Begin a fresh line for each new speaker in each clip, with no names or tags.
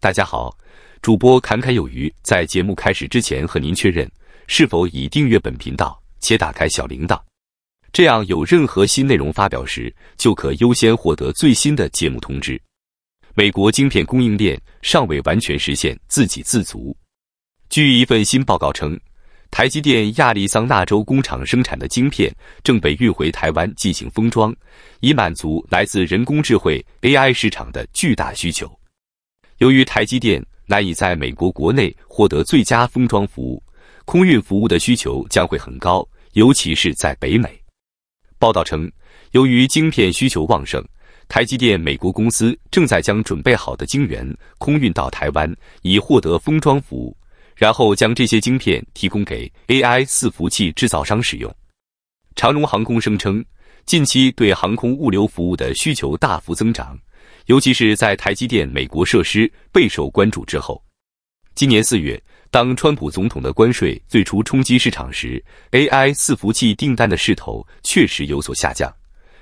大家好，主播侃侃有余。在节目开始之前，和您确认是否已订阅本频道且打开小铃铛，这样有任何新内容发表时，就可优先获得最新的节目通知。美国晶片供应链尚未完全实现自给自足。据一份新报告称，台积电亚利桑那州工厂生产的晶片正被运回台湾进行封装，以满足来自人工智慧 AI 市场的巨大需求。由于台积电难以在美国国内获得最佳封装服务，空运服务的需求将会很高，尤其是在北美。报道称，由于晶片需求旺盛，台积电美国公司正在将准备好的晶圆空运到台湾，以获得封装服务，然后将这些晶片提供给 AI 四服器制造商使用。长荣航空声称，近期对航空物流服务的需求大幅增长。尤其是在台积电美国设施备受关注之后，今年四月，当川普总统的关税最初冲击市场时，AI 伺服器订单的势头确实有所下降。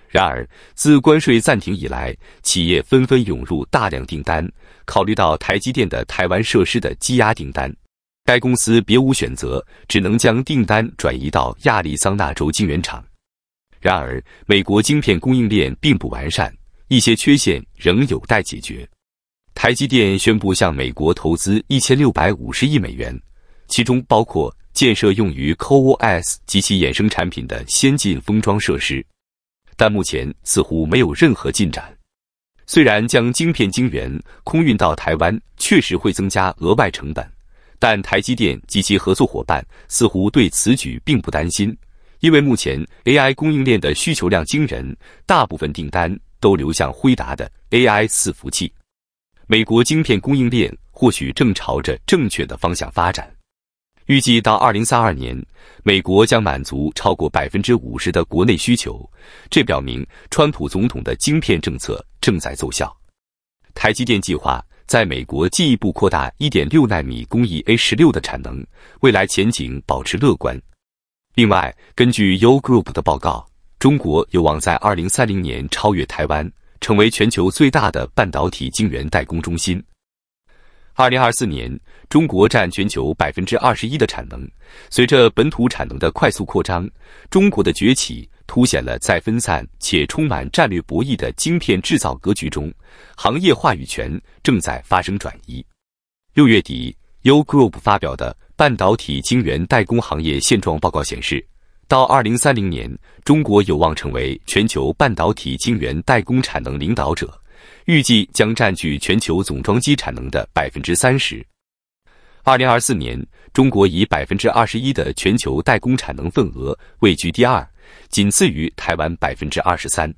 然而，自关税暂停以来，企业纷纷涌入大量订单。考虑到台积电的台湾设施的积压订单，该公司别无选择，只能将订单转移到亚利桑那州晶圆厂。然而，美国晶片供应链并不完善。一些缺陷仍有待解决。台积电宣布向美国投资一千六百五十亿美元，其中包括建设用于 CoWoS 及其衍生产品的先进封装设施，但目前似乎没有任何进展。虽然将晶片晶圆空运到台湾确实会增加额外成本，但台积电及其合作伙伴似乎对此举并不担心，因为目前 AI 供应链的需求量惊人，大部分订单。都流向辉达的 AI 伺服器。美国晶片供应链或许正朝着正确的方向发展。预计到2032年，美国将满足超过百分之五十的国内需求，这表明川普总统的晶片政策正在奏效。台积电计划在美国进一步扩大1.6纳米工艺 A16 的产能，未来前景保持乐观。另外，根据 U Group 的报告。中国有望在2030年超越台湾，成为全球最大的半导体晶圆代工中心。2024年，中国占全球21%的产能。随着本土产能的快速扩张，中国的崛起凸显了在分散且充满战略博弈的晶片制造格局中，行业话语权正在发生转移。六月底，U Group 发表的《半导体晶圆代工行业现状报告》显示。到二零三零年，中国有望成为全球半导体晶圆代工产能领导者，预计将占据全球总装机产能的百分之三十。二零二四年，中国以百分之二十一的全球代工产能份额位居第二，仅次于台湾百分之二十三，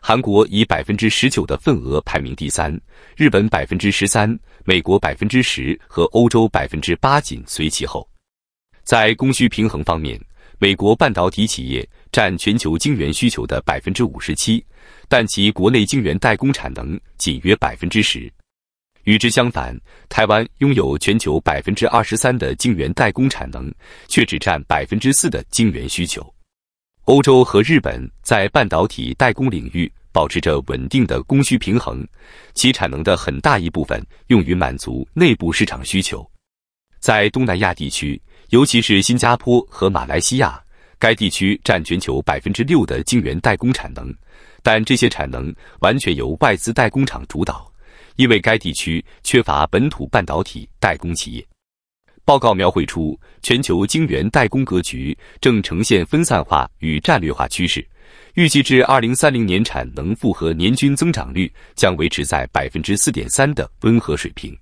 韩国以百分之十九的份额排名第三，日本百分之十三，美国百分之十和欧洲百分之八紧随其后。在供需平衡方面，美国半导体企业占全球晶圆需求的百分之五十七，但其国内晶圆代工产能仅约百分之十。与之相反，台湾拥有全球百分之二十三的晶圆代工产能，却只占百分之四的晶圆需求。欧洲和日本在半导体代工领域保持着稳定的供需平衡，其产能的很大一部分用于满足内部市场需求。在东南亚地区。尤其是新加坡和马来西亚，该地区占全球百分之六的晶圆代工产能，但这些产能完全由外资代工厂主导，因为该地区缺乏本土半导体代工企业。报告描绘出全球晶圆代工格局正呈现分散化与战略化趋势，预计至二零三零年产能复合年均增长率将维持在百分之四点三的温和水平。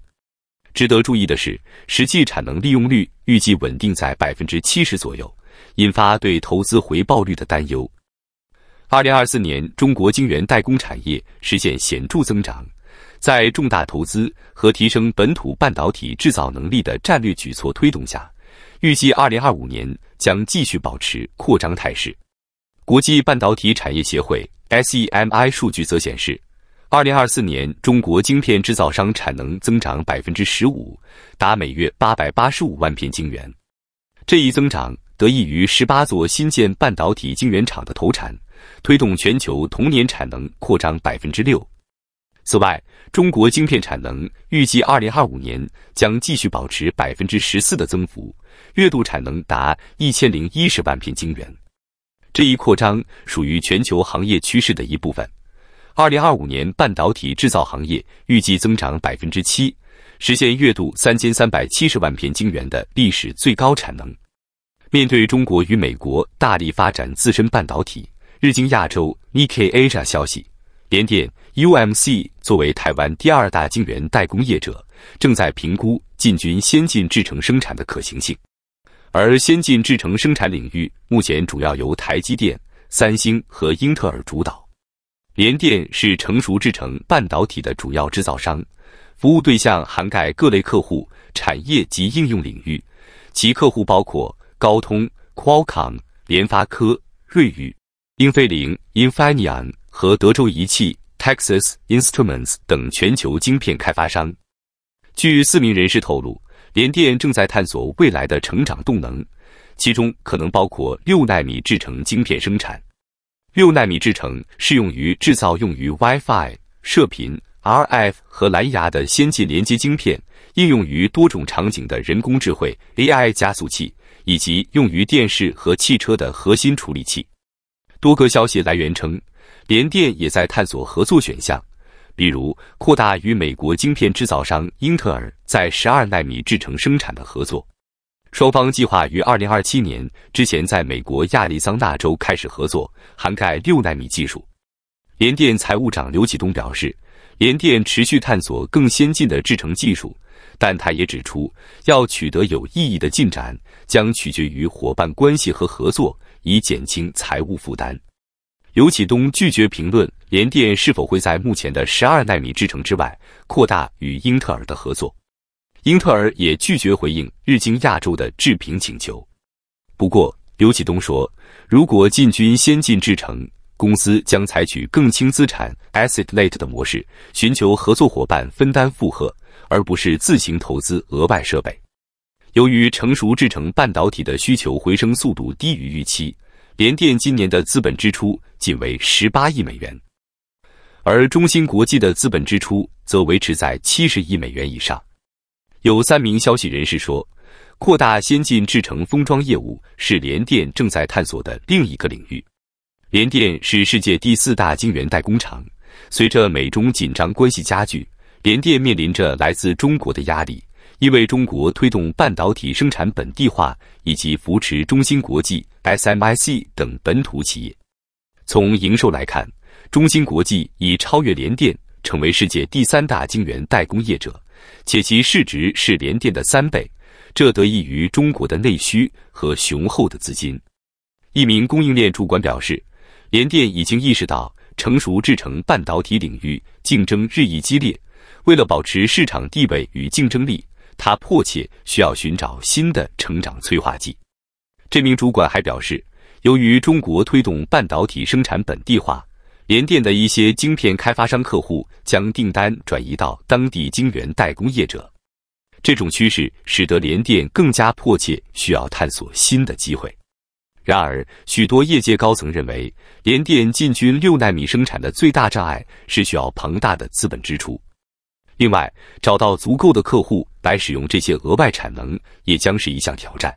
值得注意的是，实际产能利用率预计稳定在百分之七十左右，引发对投资回报率的担忧。二零二四年，中国晶圆代工产业实现显著增长，在重大投资和提升本土半导体制造能力的战略举措推动下，预计二零二五年将继续保持扩张态势。国际半导体产业协会 （SEMI） 数据则显示。二零二四年，中国晶片制造商产能增长百分之十五，达每月八百八十五万片晶圆。这一增长得益于十八座新建半导体晶圆厂的投产，推动全球同年产能扩张百分之六。此外，中国晶片产能预计二零二五年将继续保持百分之十四的增幅，月度产能达一千零一十万片晶圆。这一扩张属于全球行业趋势的一部分。二零二五年，半导体制造行业预计增长百分之七，实现月度三千三百七十万片晶圆的历史最高产能。面对中国与美国大力发展自身半导体，日经亚洲 （Nikkei Asia） 消息，联电 （UMC） 作为台湾第二大晶圆代工业者，正在评估进军先进制程生产的可行性。而先进制程生产领域目前主要由台积电、三星和英特尔主导。联电是成熟制程半导体的主要制造商，服务对象涵盖各类客户、产业及应用领域，其客户包括高通、Qualcomm、联发科、瑞宇、英飞凌、Infineon 和德州仪器 Texas Instruments 等全球晶片开发商。据四名人士透露，联电正在探索未来的成长动能，其中可能包括六纳米制程晶片生产。六纳米制程适用于制造用于 WiFi、射频、RF 和蓝牙的先进连接晶片，应用于多种场景的人工智慧 AI 加速器，以及用于电视和汽车的核心处理器。多个消息来源称，联电也在探索合作选项，比如扩大与美国晶片制造商英特尔在十二纳米制程生产的合作。双方计划于二零二七年之前在美国亚利桑那州开始合作，涵盖六纳米技术。联电财务长刘启东表示，联电持续探索更先进的制程技术，但他也指出，要取得有意义的进展，将取决于伙伴关系和合作，以减轻财务负担。刘启东拒绝评论联电是否会在目前的十二纳米制程之外扩大与英特尔的合作。英特尔也拒绝回应日经亚洲的置评请求。不过，刘启东说，如果进军先进制程，公司将采取更轻资产 （asset-light） 的模式，寻求合作伙伴分担负荷，而不是自行投资额外设备。由于成熟制程半导体的需求回升速度低于预期，联电今年的资本支出仅为十八亿美元，而中芯国际的资本支出则维持在七十亿美元以上。有三名消息人士说，扩大先进制程封装业务是联电正在探索的另一个领域。联电是世界第四大晶圆代工厂。随着美中紧张关系加剧，联电面临着来自中国的压力，因为中国推动半导体生产本地化以及扶持中芯国际、SMIC 等本土企业。从营收来看，中芯国际已超越联电，成为世界第三大晶圆代工业者。且其市值是联电的三倍，这得益于中国的内需和雄厚的资金。一名供应链主管表示，联电已经意识到成熟制程半导体领域竞争日益激烈，为了保持市场地位与竞争力，他迫切需要寻找新的成长催化剂。这名主管还表示，由于中国推动半导体生产本地化。联电的一些晶片开发商客户将订单转移到当地晶圆代工业者，这种趋势使得联电更加迫切需要探索新的机会。然而，许多业界高层认为，联电进军六纳米生产的最大障碍是需要庞大的资本支出。另外，找到足够的客户来使用这些额外产能也将是一项挑战。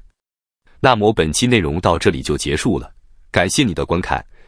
那么，本期内容到这里就结束了，感谢你的观看。